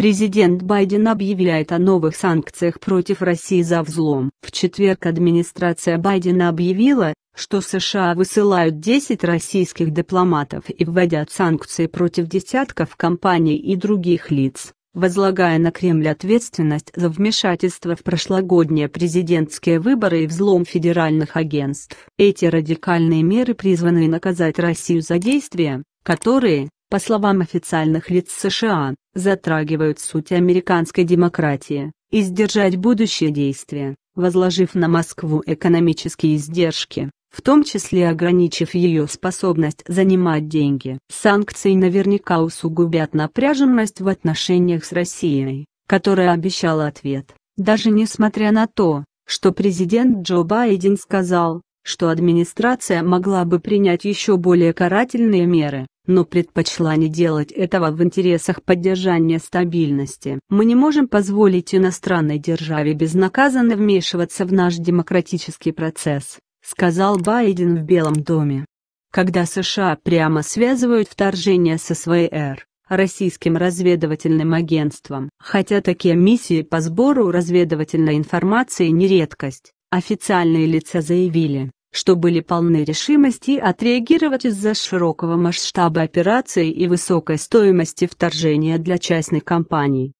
Президент Байден объявляет о новых санкциях против России за взлом. В четверг администрация Байдена объявила, что США высылают 10 российских дипломатов и вводят санкции против десятков компаний и других лиц, возлагая на Кремль ответственность за вмешательство в прошлогодние президентские выборы и взлом федеральных агентств. Эти радикальные меры призваны наказать Россию за действия, которые, по словам официальных лиц США, затрагивают суть американской демократии, и сдержать будущие действия, возложив на Москву экономические издержки, в том числе ограничив ее способность занимать деньги. Санкции наверняка усугубят напряженность в отношениях с Россией, которая обещала ответ, даже несмотря на то, что президент Джо Байден сказал, что администрация могла бы принять еще более карательные меры но предпочла не делать этого в интересах поддержания стабильности. Мы не можем позволить иностранной державе безнаказанно вмешиваться в наш демократический процесс, сказал Байден в Белом доме. Когда США прямо связывают вторжение с СВР, российским разведывательным агентством, хотя такие миссии по сбору разведывательной информации не редкость, официальные лица заявили, что были полны решимости отреагировать из-за широкого масштаба операции и высокой стоимости вторжения для частной компании.